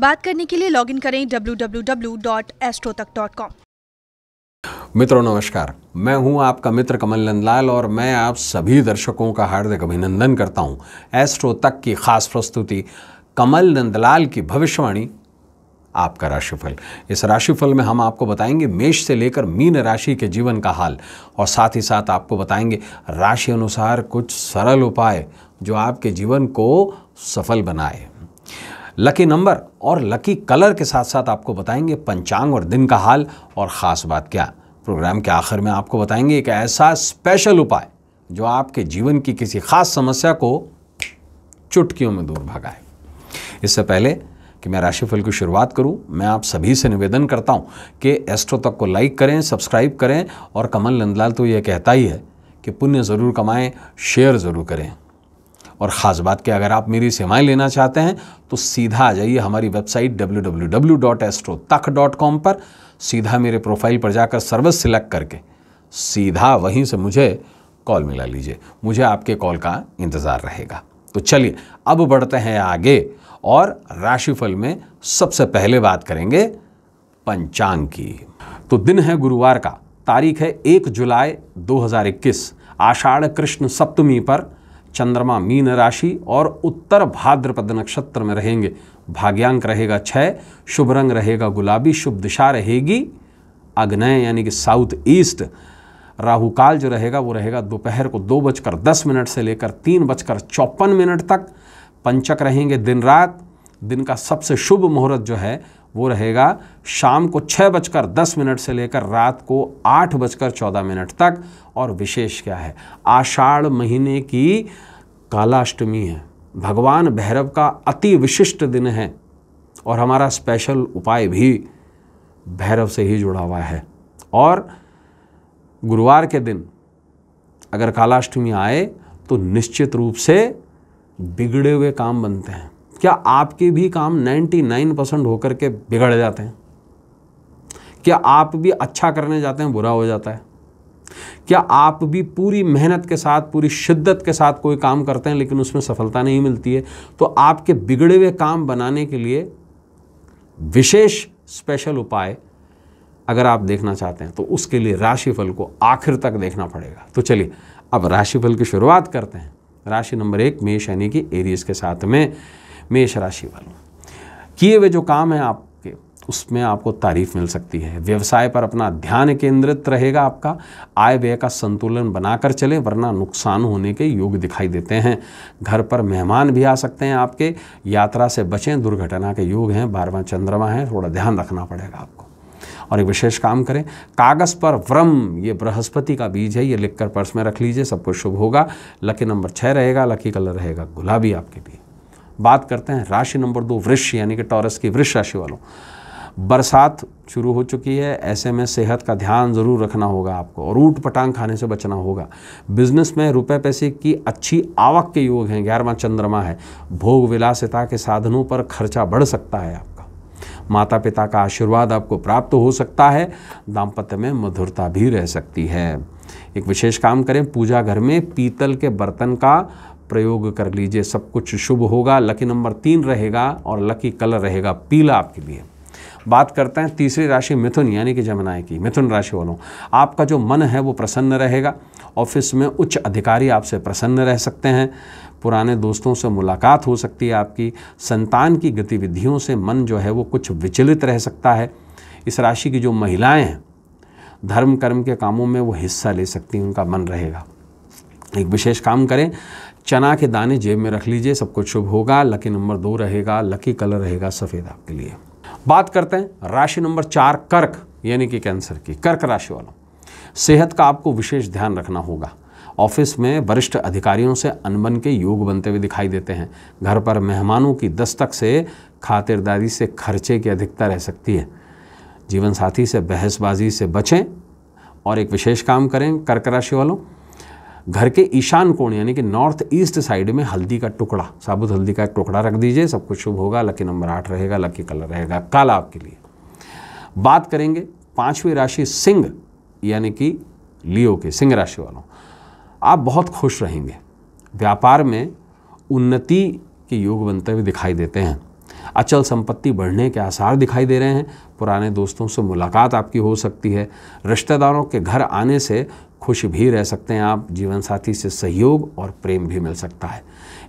बात करने के लिए लॉगिन करें www.astrotak.com मित्रों नमस्कार मैं हूं आपका मित्र कमल नंदलाल और मैं आप सभी दर्शकों का हार्दिक अभिनंदन करता हूं एस्ट्रो तक की खास प्रस्तुति कमल नंदलाल की भविष्यवाणी आपका राशिफल इस राशिफल में हम आपको बताएंगे मेष से लेकर मीन राशि के जीवन का हाल और साथ ही साथ आपको बताएंगे राशि अनुसार कुछ सरल उपाय जो आपके जीवन को सफल बनाए लकी नंबर और लकी कलर के साथ साथ आपको बताएंगे पंचांग और दिन का हाल और ख़ास बात क्या प्रोग्राम के आखिर में आपको बताएंगे एक ऐसा स्पेशल उपाय जो आपके जीवन की किसी खास समस्या को चुटकियों में दूर भगाए इससे पहले कि मैं राशिफल की शुरुआत करूं मैं आप सभी से निवेदन करता हूं कि एस्ट्रो तक को लाइक करें सब्सक्राइब करें और कमल नंदलाल तो ये कहता ही है कि पुण्य ज़रूर कमाएं शेयर ज़रूर करें और ख़ास बात के अगर आप मेरी सेवाएं लेना चाहते हैं तो सीधा आ जाइए हमारी वेबसाइट www.astrotech.com पर सीधा मेरे प्रोफाइल पर जाकर सर्विस सिलेक्ट करके सीधा वहीं से मुझे कॉल मिला लीजिए मुझे आपके कॉल का इंतज़ार रहेगा तो चलिए अब बढ़ते हैं आगे और राशिफल में सबसे पहले बात करेंगे पंचांग की तो दिन है गुरुवार का तारीख है एक जुलाई 2021 आषाढ़ कृष्ण सप्तमी पर चंद्रमा मीन राशि और उत्तर भाद्रपद नक्षत्र में रहेंगे भाग्यांक रहेगा छः शुभ रंग रहेगा गुलाबी शुभ दिशा रहेगी अग्नय यानी कि साउथ ईस्ट राहु काल जो रहेगा वो रहेगा दोपहर को दो बजकर दस मिनट से लेकर तीन बजकर चौपन मिनट तक पंचक रहेंगे दिन रात दिन का सबसे शुभ मुहूर्त जो है वो रहेगा शाम को छः बजकर दस मिनट से लेकर रात को आठ बजकर चौदह मिनट तक और विशेष क्या है आषाढ़ महीने की कालाष्टमी है भगवान भैरव का अति विशिष्ट दिन है और हमारा स्पेशल उपाय भी भैरव से ही जुड़ा हुआ है और गुरुवार के दिन अगर कालाष्टमी आए तो निश्चित रूप से बिगड़े हुए काम बनते हैं क्या आपके भी काम 99 परसेंट होकर के बिगड़ जाते हैं क्या आप भी अच्छा करने जाते हैं बुरा हो जाता है क्या आप भी पूरी मेहनत के साथ पूरी शिद्दत के साथ कोई काम करते हैं लेकिन उसमें सफलता नहीं मिलती है तो आपके बिगड़े हुए काम बनाने के लिए विशेष स्पेशल उपाय अगर आप देखना चाहते हैं तो उसके लिए राशिफल को आखिर तक देखना पड़ेगा तो चलिए अब राशिफल की शुरुआत करते हैं राशि नंबर एक मेष यानी कि एरीज के साथ में मेष राशि वालों किए हुए जो काम हैं आपके उसमें आपको तारीफ मिल सकती है व्यवसाय पर अपना ध्यान केंद्रित रहेगा आपका आय व्यय का संतुलन बनाकर चले वरना नुकसान होने के योग दिखाई देते हैं घर पर मेहमान भी आ सकते हैं आपके यात्रा से बचें दुर्घटना के योग हैं बारवा चंद्रमा है थोड़ा ध्यान रखना पड़ेगा आपको और एक विशेष काम करें कागज़ पर व्रम ये बृहस्पति का बीज है ये लिखकर पर्स में रख लीजिए सब कुछ शुभ होगा लकी नंबर छः रहेगा लकी कलर रहेगा गुलाबी आपके लिए बात करते हैं राशि नंबर दो वृक्ष यानी कि टॉरस की वृक्ष राशि वालों बरसात शुरू हो चुकी है ऐसे में सेहत का ध्यान ज़रूर रखना होगा आपको और ऊट पटांग खाने से बचना होगा बिजनेस में रुपए पैसे की अच्छी आवक के योग हैं ग्यारहवा चंद्रमा है भोग विलासिता के साधनों पर खर्चा बढ़ सकता है आपका माता पिता का आशीर्वाद आपको प्राप्त हो सकता है दाम्पत्य में मधुरता भी रह सकती है एक विशेष काम करें पूजा घर में पीतल के बर्तन का प्रयोग कर लीजिए सब कुछ शुभ होगा लकी नंबर तीन रहेगा और लकी कलर रहेगा पीला आपके लिए बात करते हैं तीसरी राशि मिथुन यानी कि जमनाय की मिथुन राशि वालों आपका जो मन है वो प्रसन्न रहेगा ऑफिस में उच्च अधिकारी आपसे प्रसन्न रह सकते हैं पुराने दोस्तों से मुलाकात हो सकती है आपकी संतान की गतिविधियों से मन जो है वो कुछ विचलित रह सकता है इस राशि की जो महिलाएं हैं धर्म कर्म के कामों में वो हिस्सा ले सकती हैं उनका मन रहेगा एक विशेष काम करें चना के दाने जेब में रख लीजिए सब कुछ शुभ होगा लकी नंबर दो रहेगा लकी कलर रहेगा सफ़ेद आपके लिए बात करते हैं राशि नंबर चार कर्क यानी कि कैंसर की कर्क राशि वालों सेहत का आपको विशेष ध्यान रखना होगा ऑफिस में वरिष्ठ अधिकारियों से अनबन के योग बनते हुए दिखाई देते हैं घर पर मेहमानों की दस्तक से खातिरदारी से खर्चे की अधिकता रह सकती है जीवन साथी से बहसबाजी से बचें और एक विशेष काम करें कर्क राशि वालों घर के ईशान कोण यानी कि नॉर्थ ईस्ट साइड में हल्दी का टुकड़ा साबुत हल्दी का एक टुकड़ा रख दीजिए सब कुछ शुभ होगा लकी नंबर आठ रहेगा लकी कलर रहेगा काला आपके लिए बात करेंगे पांचवी राशि सिंह यानी कि लियो के सिंह राशि वालों आप बहुत खुश रहेंगे व्यापार में उन्नति के योग बनते हुए दिखाई देते हैं अचल संपत्ति बढ़ने के आसार दिखाई दे रहे हैं पुराने दोस्तों से मुलाकात आपकी हो सकती है रिश्तेदारों के घर आने से खुश भी रह सकते हैं आप जीवन साथी से सहयोग और प्रेम भी मिल सकता है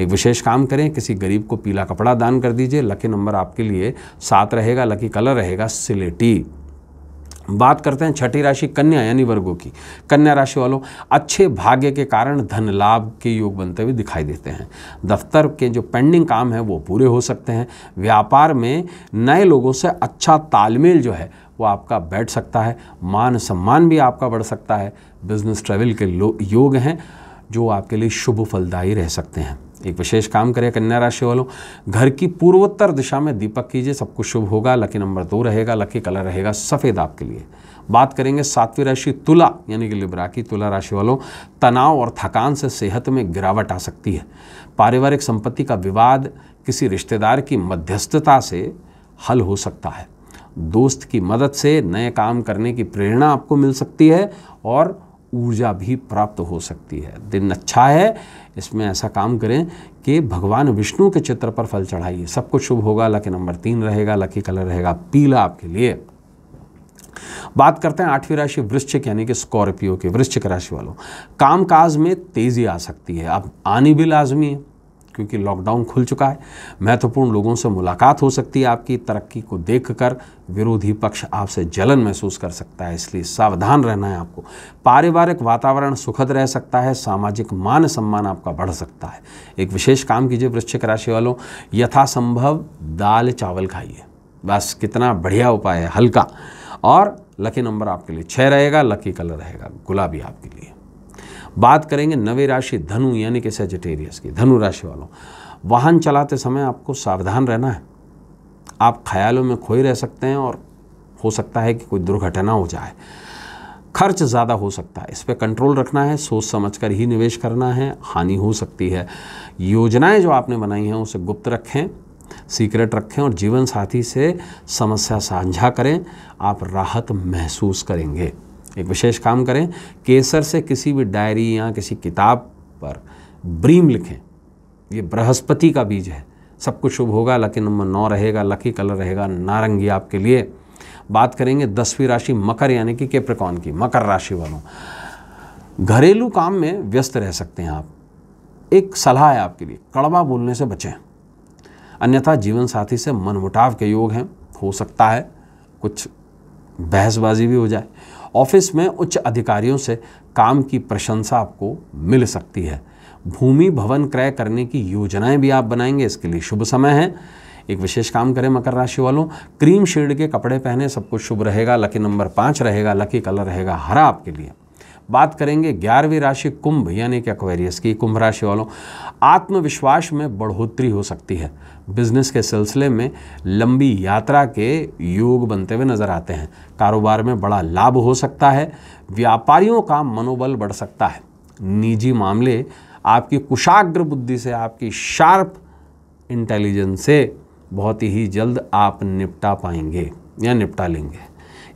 एक विशेष काम करें किसी गरीब को पीला कपड़ा दान कर दीजिए लकी नंबर आपके लिए सात रहेगा लकी कलर रहेगा सिलेटी बात करते हैं छठी राशि कन्या यानी वर्गों की कन्या राशि वालों अच्छे भाग्य के कारण धन लाभ के योग बनते हुए दिखाई देते हैं दफ्तर के जो पेंडिंग काम है वो पूरे हो सकते हैं व्यापार में नए लोगों से अच्छा तालमेल जो है वो आपका बैठ सकता है मान सम्मान भी आपका बढ़ सकता है बिजनेस ट्रेवल के योग हैं जो आपके लिए शुभ फलदायी रह सकते हैं एक विशेष काम करें कन्या राशि वालों घर की पूर्वोत्तर दिशा में दीपक कीजिए सब कुछ शुभ होगा लकी नंबर दो रहेगा लकी कलर रहेगा सफ़ेद आपके लिए बात करेंगे सातवीं राशि तुला यानी कि लिब्रा की तुला राशि वालों तनाव और थकान से सेहत में गिरावट आ सकती है पारिवारिक संपत्ति का विवाद किसी रिश्तेदार की मध्यस्थता से हल हो सकता है दोस्त की मदद से नए काम करने की प्रेरणा आपको मिल सकती है और ऊर्जा भी प्राप्त हो सकती है दिन अच्छा है इसमें ऐसा काम करें कि भगवान विष्णु के चित्र पर फल चढ़ाइए सब कुछ शुभ होगा लकी नंबर तीन रहेगा लकी कलर रहेगा पीला आपके लिए बात करते हैं आठवीं राशि वृश्चिक यानी कि स्कॉर्पियो के वृश्चिक राशि वालों कामकाज में तेज़ी आ सकती है अब आनी भी लाजमी है क्योंकि लॉकडाउन खुल चुका है महत्वपूर्ण लोगों से मुलाकात हो सकती है आपकी तरक्की को देखकर विरोधी पक्ष आपसे जलन महसूस कर सकता है इसलिए सावधान रहना है आपको पारिवारिक वातावरण सुखद रह सकता है सामाजिक मान सम्मान आपका बढ़ सकता है एक विशेष काम कीजिए वृश्चिक राशि वालों यथासंभव दाल चावल खाइए बस कितना बढ़िया उपाय है हल्का और लकी नंबर आपके लिए छः रहेगा लकी कलर रहेगा गुलाबी आपके लिए बात करेंगे नवे राशि धनु यानी कि सेजिटेरियस की धनु राशि वालों वाहन चलाते समय आपको सावधान रहना है आप ख्यालों में खोए रह सकते हैं और हो सकता है कि कोई दुर्घटना हो जाए खर्च ज़्यादा हो सकता है इस पर कंट्रोल रखना है सोच समझ कर ही निवेश करना है हानि हो सकती है योजनाएं जो आपने बनाई हैं उसे गुप्त रखें सीक्रेट रखें और जीवन साथी से समस्या साझा करें आप राहत महसूस करेंगे एक विशेष काम करें केसर से किसी भी डायरी या किसी किताब पर ब्रीम लिखें ये बृहस्पति का बीज है सब कुछ शुभ होगा लकी नंबर नौ रहेगा लकी कलर रहेगा नारंगी आपके लिए बात करेंगे दसवीं राशि मकर यानी कि केप्रकॉन की मकर राशि वालों घरेलू काम में व्यस्त रह सकते हैं आप एक सलाह है आपके लिए कड़वा बोलने से बचें अन्यथा जीवन साथी से मनमुटाव के योग हैं हो सकता है कुछ बहसबाजी भी हो जाए ऑफिस में उच्च अधिकारियों से काम की प्रशंसा आपको मिल सकती है भूमि भवन क्रय करने की योजनाएं भी आप बनाएंगे इसके लिए शुभ समय है एक विशेष काम करें मकर राशि वालों क्रीम शेड के कपड़े पहने सब कुछ शुभ रहेगा लकी नंबर पाँच रहेगा लकी कलर रहेगा हरा आपके लिए बात करेंगे ग्यारहवीं राशि कुंभ यानी कि अक्वेरियस की कुंभ राशि वालों आत्मविश्वास में बढ़ोतरी हो सकती है बिज़नेस के सिलसिले में लंबी यात्रा के योग बनते हुए नज़र आते हैं कारोबार में बड़ा लाभ हो सकता है व्यापारियों का मनोबल बढ़ सकता है निजी मामले आपकी कुशाग्र बुद्धि से आपकी शार्प इंटेलिजेंस से बहुत ही जल्द आप निपटा पाएंगे या निपटा लेंगे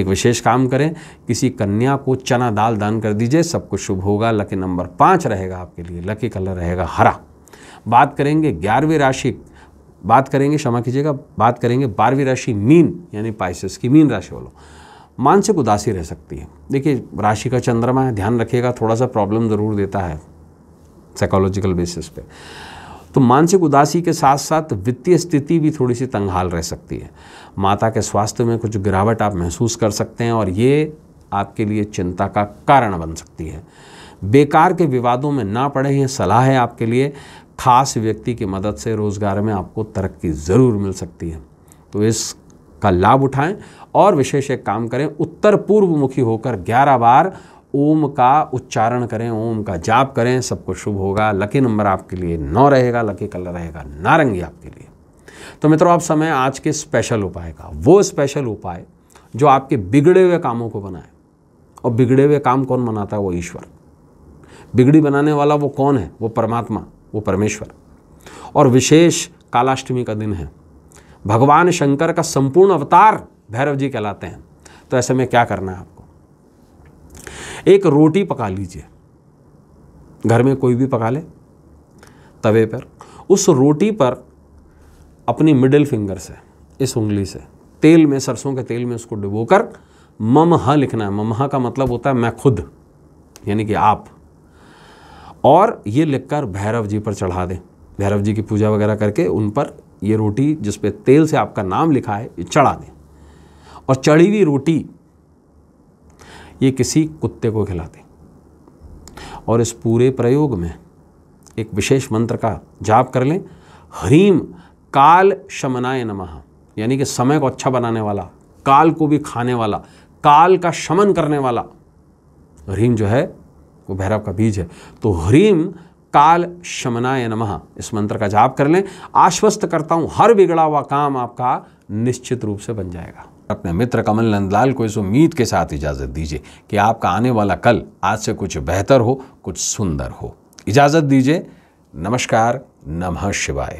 एक विशेष काम करें किसी कन्या को चना दाल दान कर दीजिए सब कुछ शुभ होगा लकी नंबर पाँच रहेगा आपके लिए लकी कलर रहेगा हरा बात करेंगे ग्यारहवीं राशि बात करेंगे क्षमा कीजिएगा बात करेंगे बारहवीं राशि मीन यानी पाइसिस की मीन राशि वालों मानसिक उदासी रह सकती है देखिए राशि का चंद्रमा है ध्यान रखिएगा थोड़ा सा प्रॉब्लम ज़रूर देता है साइकोलॉजिकल बेसिस पे तो मानसिक उदासी के साथ साथ वित्तीय स्थिति भी थोड़ी सी तंगहाल रह सकती है माता के स्वास्थ्य में कुछ गिरावट आप महसूस कर सकते हैं और ये आपके लिए चिंता का कारण बन सकती है बेकार के विवादों में ना पड़े ये सलाह है आपके लिए खास व्यक्ति की मदद से रोज़गार में आपको तरक्की ज़रूर मिल सकती है तो इसका लाभ उठाएं और विशेष एक काम करें उत्तर पूर्व मुखी होकर ग्यारह बार ओम का उच्चारण करें ओम का जाप करें सबको शुभ होगा लकी नंबर आपके लिए नौ रहेगा लकी कलर रहेगा नारंगी आपके लिए तो मित्रों आप समय आज के स्पेशल उपाय का वो स्पेशल उपाय जो आपके बिगड़े हुए कामों को बनाए और बिगड़े हुए काम कौन बनाता है वो ईश्वर बिगड़ी बनाने वाला वो कौन है वो परमात्मा वो परमेश्वर और विशेष कालाष्टमी का दिन है भगवान शंकर का संपूर्ण अवतार भैरव जी कहलाते हैं तो ऐसे में क्या करना है आपको एक रोटी पका लीजिए घर में कोई भी पका ले तवे पर उस रोटी पर अपनी मिडिल फिंगर से इस उंगली से तेल में सरसों के तेल में उसको डुबोकर ममह लिखना है ममह का मतलब होता है मैं खुद यानी कि आप और ये लिखकर भैरव जी पर चढ़ा दें भैरव जी की पूजा वगैरह करके उन पर ये रोटी जिस पे तेल से आपका नाम लिखा है ये चढ़ा दें और चढ़ी हुई रोटी ये किसी कुत्ते को खिला दें और इस पूरे प्रयोग में एक विशेष मंत्र का जाप कर लें ह्रीम काल शमनाय नमः यानी कि समय को अच्छा बनाने वाला काल को भी खाने वाला काल का शमन करने वाला ह्रीम जो है वो भैरव का बीज है तो ह्रीम काल शमनाय नम इस मंत्र का जाप कर लें आश्वस्त करता हूँ हर बिगड़ा हुआ काम आपका निश्चित रूप से बन जाएगा अपने मित्र कमल नंदलाल को इस उम्मीद के साथ इजाज़त दीजिए कि आपका आने वाला कल आज से कुछ बेहतर हो कुछ सुंदर हो इजाज़त दीजिए नमस्कार नमः शिवाय